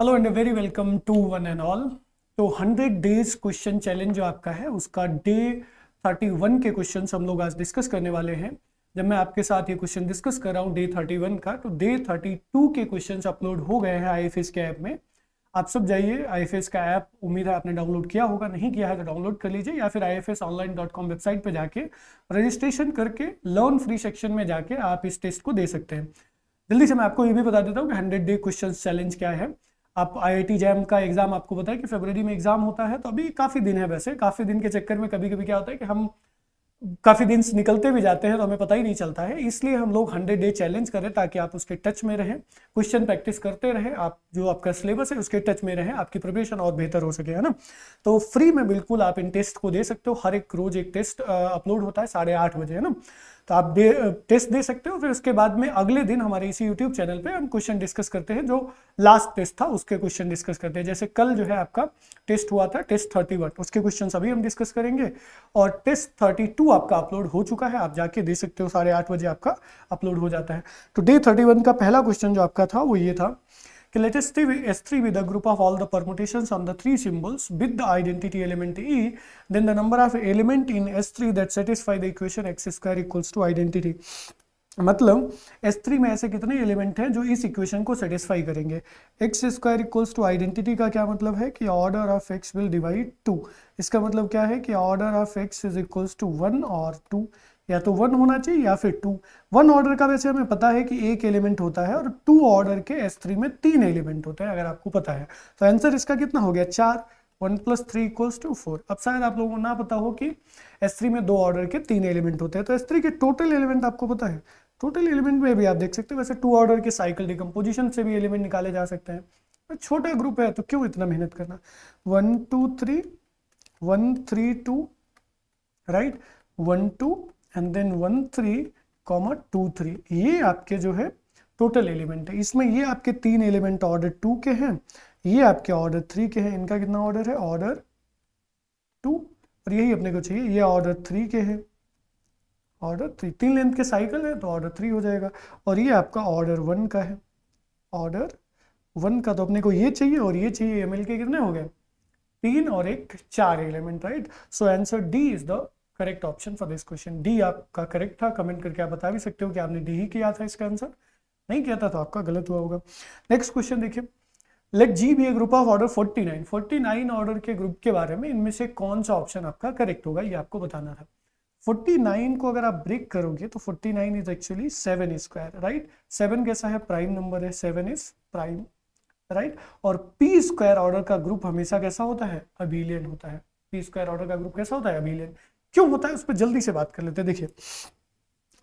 Hello and very welcome to one and all तो hundred days question challenge जो आपका है उसका डे थर्टी वन के क्वेश्चन हम लोग आज डिस्कस करने वाले हैं जब मैं आपके साथ ये क्वेश्चन डिस्कस कर रहा हूँ डे थर्टी वन का तो डे थर्टी टू के क्वेश्चन अपलोड हो गए हैं आई के ऐप में आप सब जाइए आई का ऐप उम्मीद है आपने डाउनलोड किया होगा नहीं किया है तो डाउनलोड कर लीजिए या फिर आई वेबसाइट पर जाके रजिस्ट्रेशन करके लर्न फ्री सेक्शन में जाके आप इस टेस्ट को दे सकते हैं जल्दी से मैं आपको ये भी बता देता हूँ कि हंड्रेड डे क्वेश्चन चैलेंज क्या है आप टी जैम का एग्ज़ाम आपको पता है कि फेबररी में एग्ज़ाम होता है तो अभी काफ़ी दिन है वैसे काफ़ी दिन के चक्कर में कभी कभी क्या होता है कि हम काफ़ी दिन निकलते भी जाते हैं तो हमें पता ही नहीं चलता है इसलिए हम लोग हंड्रेड डे चैलेंज करें ताकि आप उसके टच में रहें क्वेश्चन प्रैक्टिस करते रहें आप जो आपका सिलेबस है उसके टच में रहें आपकी प्रिपरेशन और बेहतर हो सके है ना तो फ्री में बिल्कुल आप इन टेस्ट को दे सकते हो हर एक रोज एक टेस्ट अपलोड होता है साढ़े आठ बजे है ना तो आप दे टेस्ट दे सकते हो फिर उसके बाद में अगले दिन हमारे इसी यूट्यूब चैनल पे हम क्वेश्चन डिस्कस करते हैं जो लास्ट टेस्ट था उसके क्वेश्चन डिस्कस करते हैं जैसे कल जो है आपका टेस्ट हुआ था टेस्ट थर्टी वन उसके क्वेश्चन अभी हम डिस्कस करेंगे और टेस्ट थर्टी टू आपका अपलोड हो चुका है आप जाके दे सकते हो साढ़े आठ बजे आपका अपलोड हो जाता है तो डे थर्टी वन का पहला क्वेश्चन जो आपका था वो ये था कि let S three S three with the group of all the permutation on the three symbols with the identity element E then the number of element in S three that satisfy the equation X square equals to identity मतलब S3 में ऐसे कितने element हैं जो इस equation को satisfy करेंगे X square equals to identity का क्या मतलब है कि order of X will divide two इसका मतलब क्या है कि order of X is equals to one और टू या तो वन होना चाहिए या फिर टू वन ऑर्डर का वैसे हमें पता है कि एक एलिमेंट होता है और टू ऑर्डर के एस थ्री में तीन एलिमेंट होते हैं अगर आपको पता है तो आंसर इसका कितना हो गया चार one plus three equals to four अब शायद आप लोगों को ना पता हो कि एस थ्री में दो ऑर्डर के तीन एलिमेंट होते हैं तो एस थ्री के टोटल एलिमेंट आपको पता है टोटल एलिमेंट में भी आप देख सकते हैं वैसे टू ऑर्डर के साइकिल डिकम्पोजिशन से भी एलिमेंट निकाले जा सकते हैं छोटा ग्रुप है तो क्यों इतना मेहनत करना one two three one three two right one two and then one three comma two three ये आपके जो है टोटल एलिमेंट है इसमें ये आपके तीन एलिमेंट ऑर्डर टू के हैं ये आपके ऑर्डर थ्री के हैं इनका कितना ऑर्डर है ऑर्डर टू और यही अपने को चाहिए ये ऑर्डर थ्री के हैं ऑर्डर थ्री तीन लेंथ के साइकिल है तो ऑर्डर थ्री हो जाएगा और ये आपका ऑर्डर वन का है ऑर्डर वन का तो अपने को ये चाहिए और ये चाहिए एम के कितने हो गए तीन और एक चार element right so answer D is the correct option for this question D आपका करेक्ट था कमेंट करके आप बता भी सकते हो कि आपने डी ही किया था इसका आंसर नहीं किया था तो आपका गलत हुआ होगा नेक्स्ट क्वेश्चन देखिए let G be a group of order 49 49 order के ग्रुप के बारे में इनमें से कौन सा ऑप्शन आपका करेक्ट होगा ये आपको बताना था 49 को अगर आप ब्रेक करोगे तो 49 is actually seven square right seven कैसा है प्राइम नंबर है सेवन इज प्राइम राइट और पी स्क्वायर ऑर्डर का ग्रुप हमेशा कैसा होता है अभिलियन होता है पी स्क्वायर ऑर्डर का ग्रुप कैसा होता है अभिलियन क्यों होता है उस पर जल्दी से बात कर लेते हैं देखिए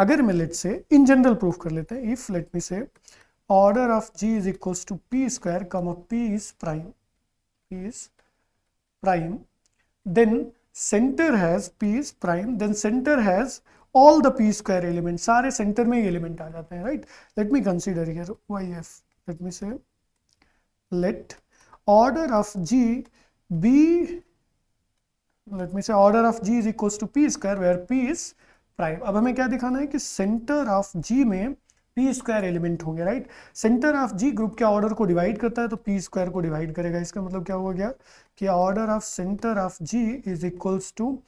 अगर मैं लेट से इन जनरल प्रूफ कर लेते हैं if let me say order of G is equal to P square come P is prime P is prime then centre has P is prime then centre has all the P square element सारे centre में ही element आ जाते हैं right let me consider here Y F let me say let order of G be let me say order of G is equals to P square where P is prime अब हमें क्या दिखाना है कि centre of G में P square element होंगे right centre of G group के order को डिवाइड करता है तो पी स्क्वायर को डिवाइड करेगा इसका मतलब क्या हुआ गया कि order of centre of G is equals to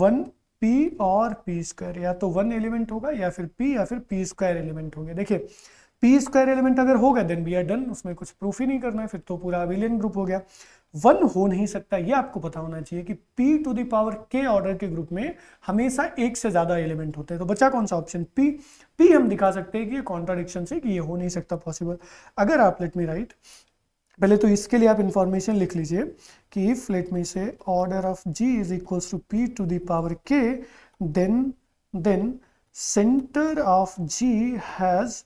one P और पी स्क्वायर या तो वन एलिमेंट होगा या फिर पी या फिर पी स्क्वायर एलिमेंट होंगे देखिए पी स्क्वायर एलिमेंट अगर होगा देन वी आर डन उसमें कुछ प्रूफ ही नहीं करना है फिर तो पूरा अविलियन ग्रुप हो गया वन हो नहीं सकता ये आपको पता होना चाहिए कि p to the power k order के ग्रुप में हमेशा एक से ज्यादा एलिमेंट होते हैं तो बचा कौन सा ऑप्शन p p हम दिखा सकते हैं कि ये कॉन्ट्राडिक्शन से कि ये हो नहीं सकता पॉसिबल अगर आप लेट मी राइट पहले तो इसके लिए आप इंफॉर्मेशन लिख लीजिए कि if let me say order of g is equals to P to the power K then then centre of G has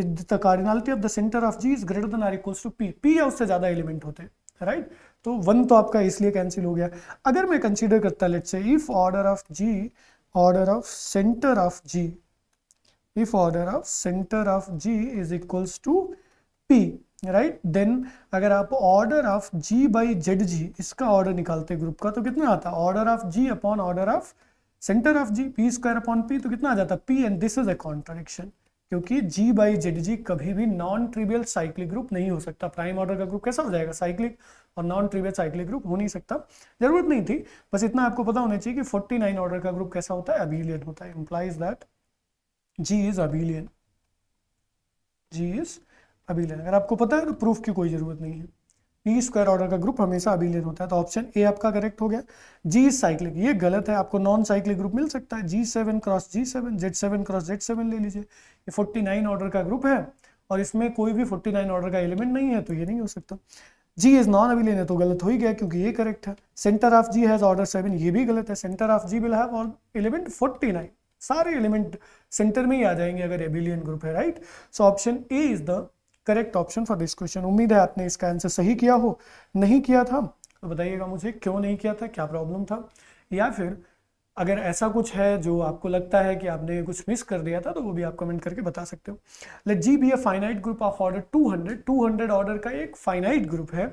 the cardinality of the centre of G is greater than or equals to P. P या उससे ज्यादा element होते हैं right तो one तो आपका इसलिए cancel हो गया अगर मैं कंसिडर करता let say if order of G order of centre of G if order of centre of G is equals to P right then अगर आप order of G by Z G इसका order निकालते group का तो कितना आता order of G upon order of centre of G P square upon P तो कितना आ जाता P and this is a contradiction क्योंकि जी बाई जेड जी कभी भी नॉन ट्रिबियल साइक्लिक ग्रुप नहीं हो सकता प्राइम ऑर्डर का ग्रुप कैसा हो जाएगा साइक्लिक और नॉन ट्रिबियल साइक्लिक ग्रुप हो नहीं सकता जरूरत नहीं थी बस इतना आपको पता होना चाहिए कि 49 ऑर्डर का ग्रुप कैसा होता है अबीलियन होता है implies that G is abelian G is abelian अगर आपको पता है तो प्रूफ की कोई जरूरत नहीं है पी स्क्वायर ऑर्डर का ग्रुप हमेशा अभिलेन होता है तो ऑप्शन ए आपका करेक्ट हो गया जी साइक्लिक ये गलत है आपको नॉन साइक्लिक ग्रुप मिल सकता है G seven cross G seven Z seven cross Z seven ले लीजिए ये फोर्टी नाइन ऑर्डर का ग्रुप है और इसमें कोई भी फोर्टी नाइन ऑर्डर का एलिमेंट नहीं है तो ये नहीं हो सकता जी इज नॉन अभिलेन है तो गलत हो ही गया क्योंकि ये करेक्ट है centre of G has order seven ये भी गलत है centre of G will have और एलिमेंट फोर्टी नाइन सारे एलिमेंट सेंटर में ही आ जाएंगे अगर एबिलियन ग्रुप है right so option A is the correct option for this question उम्मीद है आपने इसका आंसर सही किया हो नहीं किया था तो बताइएगा मुझे क्यों नहीं किया था क्या प्रॉब्लम था या फिर अगर ऐसा कुछ है जो आपको लगता है कि आपने कुछ मिस कर दिया था तो वो भी आप कमेंट करके बता सकते हो let G be a finite group of order 200 200 order का एक फाइनाइट ग्रुप है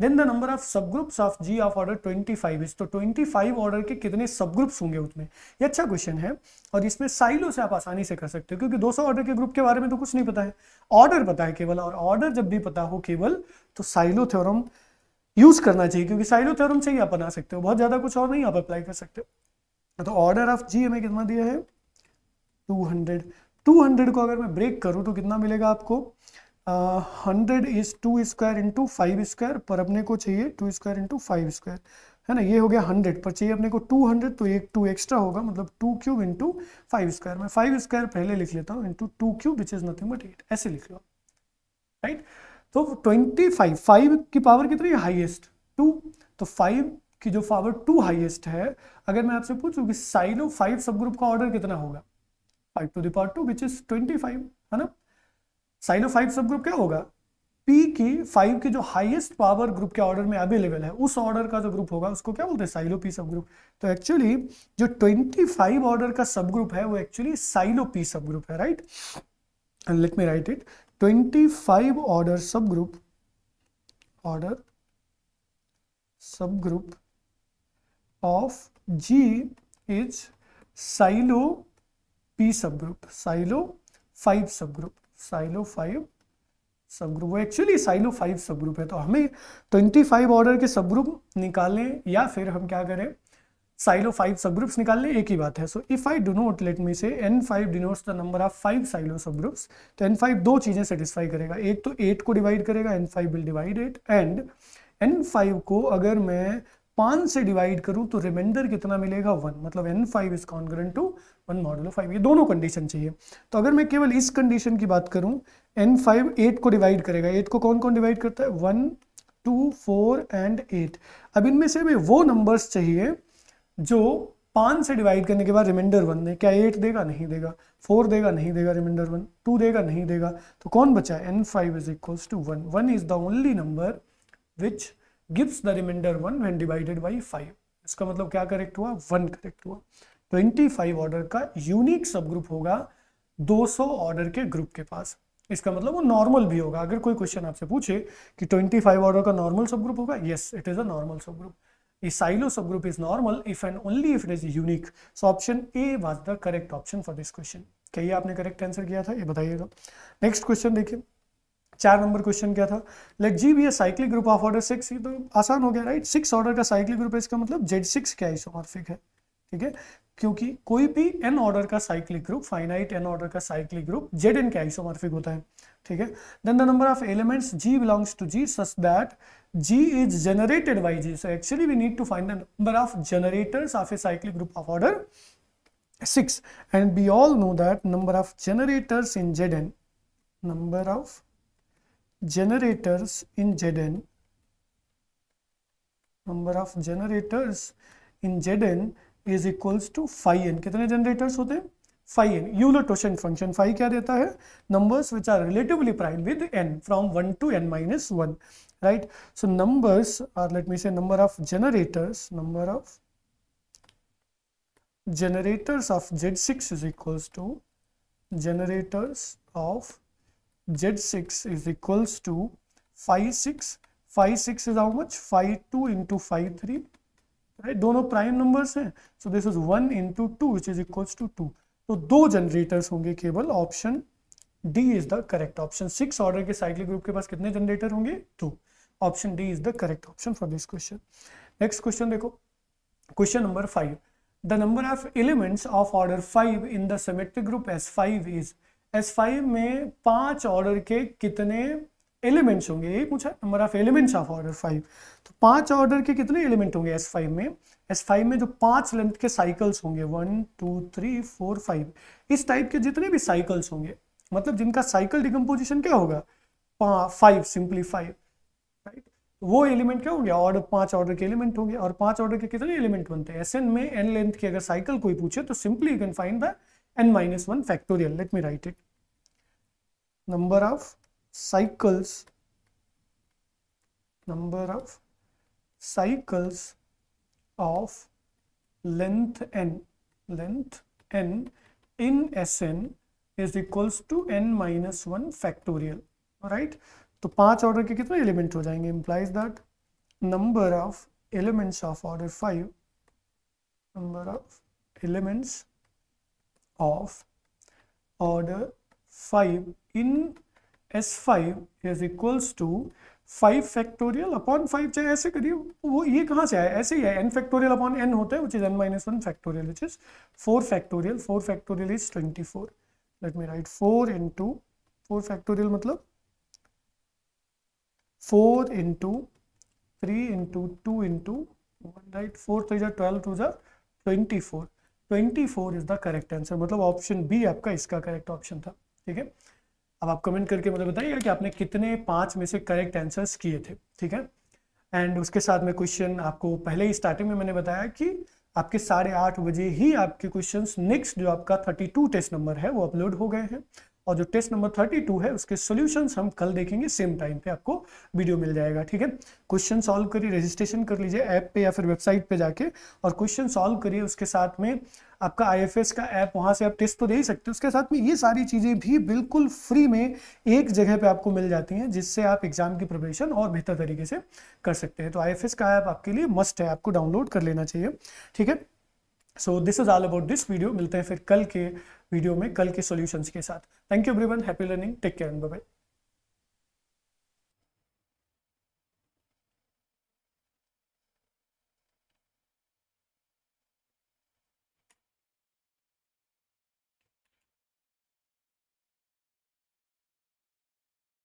then the number of subgroups of G of order 25 is तो 25 ऑर्डर के कितने सब ग्रुप्स होंगे उसमें ये अच्छा क्वेश्चन है और इसमें साइलो से आप आसानी से कर सकते हो क्योंकि 200 ऑर्डर के ग्रुप के बारे में तो कुछ नहीं पता है ऑर्डर पता है केवल और ऑर्डर जब भी पता हो केवल तो साइलो थ्योरम यूज करना चाहिए क्योंकि साइलो थ्योरम से ही आप बना सकते हो बहुत ज्यादा कुछ और नहीं आप अप्लाई कर सकते हो तो ऑर्डर ऑफ जी हमें कितना दिया है टू हंड्रेड को अगर मैं ब्रेक करूँ तो कितना मिलेगा आपको hundred is two square into five square पर अपने को चाहिए two square into five square है ना ये हो गया हंड्रेड पर चाहिए अपने को टू हंड्रेड तो एक टू एक्स्ट्रा होगा मतलब two cube into five square मैं फाइव स्क्वायर पहले लिख लेता हूँ into two cube which is nothing but eight ऐसे लिख लो राइट तो ट्वेंटी फाइव फाइव की पावर कितनी हाइएस्ट टू तो फाइव की जो पावर टू हाइएस्ट है अगर मैं आपसे पूछूँ कि sign of five subgroup का ऑर्डर कितना होगा five to the power two which is twenty five है ना साइनो फाइव सब ग्रुप क्या होगा पी की फाइव की जो हाइएस्ट पावर ग्रुप के ऑर्डर में अवेलेबल है उस ऑर्डर का जो ग्रुप होगा उसको क्या बोलते हैं साइलो पी सब ग्रुप तो एक्चुअली जो ट्वेंटी फाइव ऑर्डर का सब ग्रुप है वो actually Sylow P subgroup है right and let me write it twenty five order subgroup order subgroup of G is Sylow P subgroup Sylow five subgroup Sylow five subgroup वो actually Sylow five subgroup है तो हमें twenty five order के सब group निकालें या फिर हम क्या करें साइलो फाइव सब ग्रुप्स निकाल लें एक ही बात है so if I denote let me say N five denotes the number of five Sylow subgroups तो एन फाइव दो चीज़ें सेटिस्फाई करेगा एक तो एट को डिवाइड करेगा N five will divide eight and N five को अगर मैं पांच से डिवाइड करूं तो रिमाइंडर कितना मिलेगा वन मतलब N five is congruent to one modulo five ये दोनों कंडीशन चाहिए तो अगर मैं केवल इस कंडीशन की बात करूँ एन फाइव एट को डिवाइड करेगा एट को कौन कौन डिवाइड करता है one two four and eight अब इनमें से हमें वो नंबर्स चाहिए जो पाँच से डिवाइड करने के बाद रिमाइंडर वन दे क्या एट देगा नहीं देगा फोर देगा नहीं देगा रिमाइंडर वन टू देगा नहीं देगा तो कौन बचा है N five is equals to one one is the only number which gives the remainder one when divided by five इसका मतलब क्या करेक्ट हुआ वन करेक्ट हुआ 25 ऑर्डर का यूनिक सब ग्रुप होगा 200 ऑर्डर के ग्रुप के पास इसका मतलब वो नॉर्मल भी होगा अगर कोई क्वेश्चन आपसे पूछे कि 25 ऑर्डर का नॉर्मल सब ग्रुप होगा yes it is a normal subgroup Sylow subgroup is normal if and only if it is unique so option A was the correct option for this question क्या ये आपने correct answer किया था ये बताइएगा next question देखिए चार number question क्या था let G be a cyclic group of order six तो आसान हो गया राइट सिक्स ऑर्डर का साइक्लिक ग्रुप है इसका मतलब जेड सिक्स क्या आइसोमॉर्फिक है ठीक है क्योंकि कोई भी एन ऑर्डर का cyclic group finite N order का साइक्लिक ग्रुप जेड एन के आइसोमार्फिक होता है ठीक है then the number of elements G belongs to G such that G is generated by G so actually we need to find the number of generators of a cyclic group of order six and be all know that number of generators in Z N number of generators in Z N number of generators in Z n is equals to five n कितने generators होते हैं five n Euler totient function five क्या देता है numbers which are relatively prime with n from one to n minus one right so numbers are let me say number of generators number of generators of Z six is equals to generators of Z six is equals to five six five six is how much five two into five three right दोनों prime numbers हैं so this is one into two which is equal to two तो दो generators होंगे केवल option D is the correct option six order के cycle group के पास कितने जनरेटर होंगे two option D is the correct option for this question next question देखो question number five the number of elements of order five in the symmetric group S five is S five में पांच order के कितने elements होंगे ये पूछा number of elements of order five तो पांच ऑर्डर के कितने एलिमेंट होंगे एस फाइव में एस फाइव में जो पांच लेंथ के साइकिल्स होंगे one two three four five इस टाइप के जितने भी साइकिल्स होंगे मतलब जिनका साइकिल डिकम्पोजिशन क्या होगा फाइव सिंपली फाइव राइट वो एलिमेंट क्या हो गया ऑर्डर पांच ऑर्डर के एलिमेंट होंगे और पांच ऑर्डर के कितने एलिमेंट बनते हैं एस एन में एन लेंथ की अगर साइकिल कोई पूछे तो simply you can find the n minus one factorial let me write it number of cycles number of cycles of length n length n in Sn is equals to n minus 1 factorial right तो पांच order के कितने element हो जाएंगे implies that number of elements of order 5 number of elements of order 5 in S five is equals to five factorial upon five चाहे ऐसे करिए वो ये कहाँ से आया ऐसे ही है एन फैक्टोरियल अपॉन एन होता है which is n minus one factorial which is four factorial four factorial is twenty four let me write four into four factorial मतलब four into three into two into one right four three जा twelve two जा twenty four twenty four is the correct answer मतलब option B आपका इसका correct option था ठीक है अब आप कमेंट करके मुझे बताइएगा कि आपने कितने पांच में से करेक्ट आंसर्स किए थे ठीक है एंड उसके साथ में क्वेश्चन आपको पहले ही स्टार्टिंग में मैंने बताया कि आपके साढ़े आठ बजे ही आपके क्वेश्चंस नेक्स्ट जो आपका थर्टी टू टेस्ट नंबर है वो अपलोड हो गए हैं और जो टेस्ट नंबर थर्टी टू है उसके सोल्यूशन हम कल देखेंगे सेम टाइम पे आपको वीडियो मिल जाएगा ठीक है क्वेश्चन सॉल्व करिए रजिस्ट्रेशन कर लीजिए ऐप पे या फिर वेबसाइट पे जाके और क्वेश्चन सॉल्व करिए उसके साथ में आपका आई का ऐप वहाँ से आप टेस्ट तो दे ही सकते हैं उसके साथ में ये सारी चीज़ें भी बिल्कुल फ्री में एक जगह पे आपको मिल जाती हैं जिससे आप एग्जाम की प्रिपरेशन और बेहतर तरीके से कर सकते हैं तो आई का ऐप आपके लिए मस्ट है आपको डाउनलोड कर लेना चाहिए ठीक है so this is all about this video मिलते हैं फिर कल के वीडियो में कल के सॉल्यूशंस के साथ thank you everyone happy learning take care bye bye